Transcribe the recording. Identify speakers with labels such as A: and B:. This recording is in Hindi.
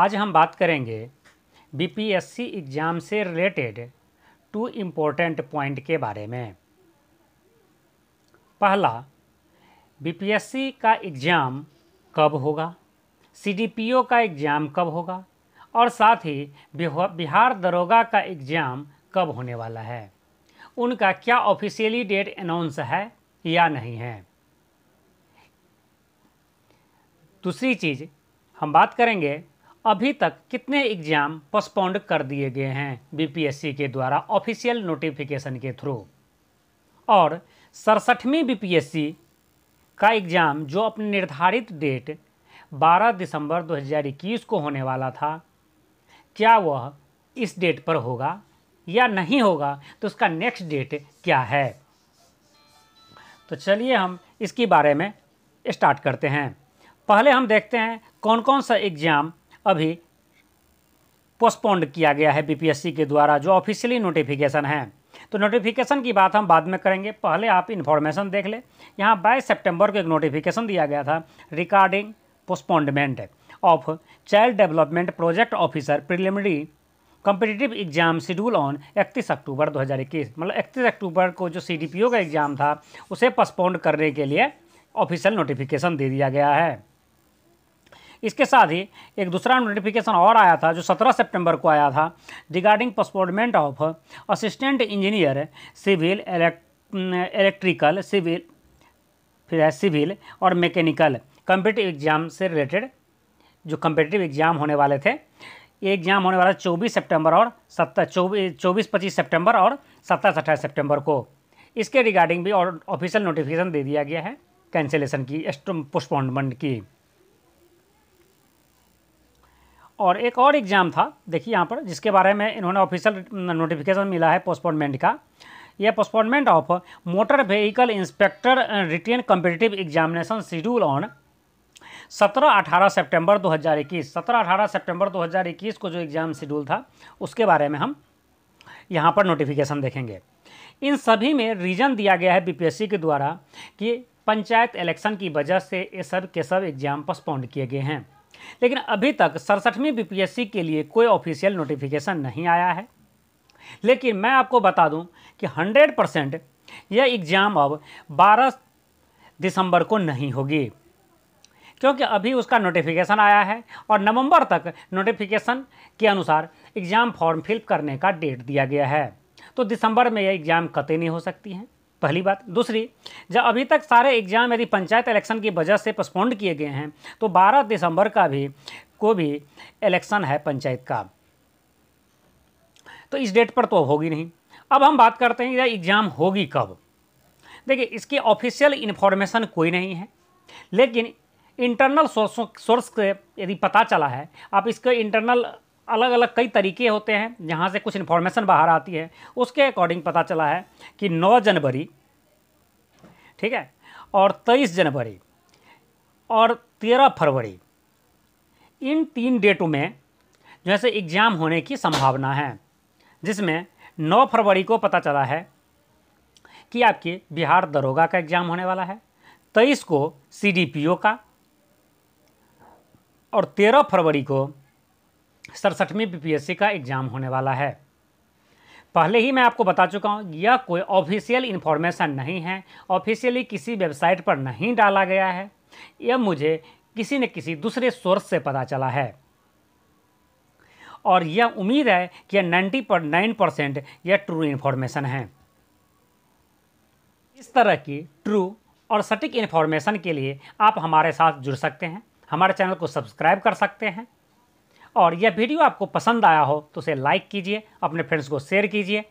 A: आज हम बात करेंगे बीपीएससी एग्ज़ाम से रिलेटेड टू इम्पोर्टेंट पॉइंट के बारे में पहला बीपीएससी का एग्ज़ाम कब होगा सीडीपीओ का एग्ज़ाम कब होगा और साथ ही बिहार दरोगा का एग्ज़ाम कब होने वाला है उनका क्या ऑफिशियली डेट अनाउंस है या नहीं है दूसरी चीज़ हम बात करेंगे अभी तक कितने एग्जाम पोस्टपोन्ड कर दिए गए हैं बीपीएससी के द्वारा ऑफिशियल नोटिफिकेशन के थ्रू और सड़सठवीं बीपीएससी का एग्ज़ाम जो अपने निर्धारित डेट 12 दिसंबर 2021 को होने वाला था क्या वह इस डेट पर होगा या नहीं होगा तो उसका नेक्स्ट डेट क्या है तो चलिए हम इसके बारे में स्टार्ट करते हैं पहले हम देखते हैं कौन कौन सा एग्ज़ाम अभी पोस्टपोन्ड किया गया है बीपीएससी के द्वारा जो ऑफिशियली नोटिफिकेशन है तो नोटिफिकेशन की बात हम बाद में करेंगे पहले आप इन्फॉर्मेशन देख ले यहाँ बाईस सेप्टेम्बर को एक नोटिफिकेशन दिया गया था regarding postponement of child development project officer preliminary competitive exam schedule on 31 October 2021 मतलब 31 अक्टूबर को जो सी का एग्ज़ाम था उसे पोस्टपोन्ड करने के लिए ऑफिशियल नोटिफिकेशन दे दिया गया है इसके साथ ही एक दूसरा नोटिफिकेशन और आया था जो 17 सितंबर को आया था regarding postponement of assistant engineer civil electrical civil फिर है सिविल और मैकेनिकल कम्पिटिव एग्जाम से रिलेटेड जो कम्पिटिटिव एग्जाम होने वाले थे ये एग्जाम होने वाला चौबीस सेप्टेम्बर और सत्तर चौबीस चौबीस पच्चीस सेप्टेम्बर और सत्ताईस अट्ठाईस सेप्टेम्बर को इसके रिगार्डिंग भी और ऑफिशियल नोटिफिकेशन दे दिया गया है कैंसिलेशन की पोस्टपोनमेंट की और एक और एग्ज़ाम था देखिए यहाँ पर जिसके बारे में इन्होंने ऑफिशियल नोटिफिकेशन मिला है पोस्टपोनमेंट का यह postponement of motor vehicle inspector written competitive examination schedule on सत्रह अठारह सितंबर 2021 सत्रह अठारह सितंबर 2021 को जो एग्ज़ाम शेड्यूल था उसके बारे में हम यहाँ पर नोटिफिकेशन देखेंगे इन सभी में रीज़न दिया गया है बीपीएससी के द्वारा कि पंचायत इलेक्शन की वजह से ये सब के सब एग्ज़ाम पोस्टपोन्ड किए गए हैं लेकिन अभी तक सड़सठवीं बीपीएससी के लिए कोई ऑफिशियल नोटिफिकेशन नहीं आया है लेकिन मैं आपको बता दूं कि 100 परसेंट यह एग्ज़ाम अब 12 दिसंबर को नहीं होगी क्योंकि अभी उसका नोटिफिकेशन आया है और नवंबर तक नोटिफिकेशन के अनुसार एग्ज़ाम फॉर्म फिल करने का डेट दिया गया है तो दिसंबर में यह एग्ज़ाम कतई नहीं हो सकती हैं पहली बात दूसरी जब अभी तक सारे एग्ज़ाम यदि पंचायत इलेक्शन की वजह से पोस्टपोन्ड किए गए हैं तो 12 दिसंबर का भी को भी इलेक्शन है पंचायत का तो इस डेट पर तो होगी नहीं अब हम बात करते हैं यह एग्ज़ाम होगी कब देखिए इसकी ऑफिशियल इन्फॉर्मेशन कोई नहीं है लेकिन इंटरनल सोर्स सोर्स से यदि पता चला है आप इसके इंटरनल अलग अलग कई तरीके होते हैं जहाँ से कुछ इन्फॉर्मेशन बाहर आती है उसके अकॉर्डिंग पता चला है कि 9 जनवरी ठीक है और 23 जनवरी और 13 फरवरी इन तीन डेटों में जो है एग्ज़ाम होने की संभावना है जिसमें 9 फरवरी को पता चला है कि आपके बिहार दरोगा का एग्ज़ाम होने वाला है तेईस को सीडीपीओ का और तेरह फरवरी को सड़सठवीं बीपीएससी का एग्ज़ाम होने वाला है पहले ही मैं आपको बता चुका हूँ यह कोई ऑफिशियल इन्फॉर्मेशन नहीं है ऑफिशियली किसी वेबसाइट पर नहीं डाला गया है यह मुझे किसी न किसी दूसरे सोर्स से पता चला है और यह उम्मीद है कि यह नाइन्टी पर नाइन परसेंट यह ट्रू इन्फॉर्मेशन है इस तरह की ट्रू और सटीक इन्फॉर्मेशन के लिए आप हमारे साथ जुड़ सकते हैं हमारे चैनल को सब्सक्राइब कर सकते हैं और यह वीडियो आपको पसंद आया हो तो उसे लाइक कीजिए अपने फ्रेंड्स को शेयर कीजिए